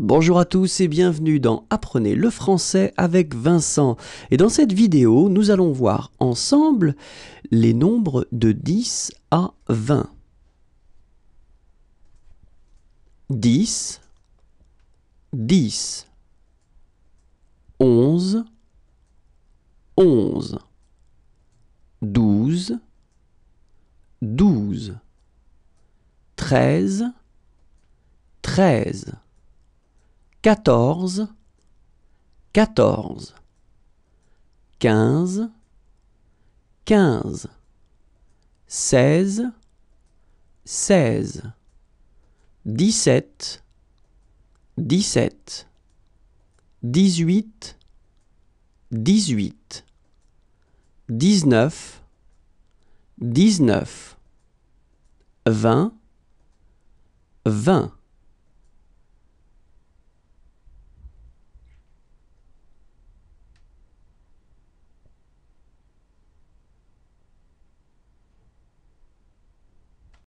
Bonjour à tous et bienvenue dans Apprenez le français avec Vincent. Et dans cette vidéo, nous allons voir ensemble les nombres de 10 à 20. 10 10 11 11 12 12 13 13 14, 14, 15, 15, 16, 16, 17, 17, 18, 18, 19, 19, 20, 20.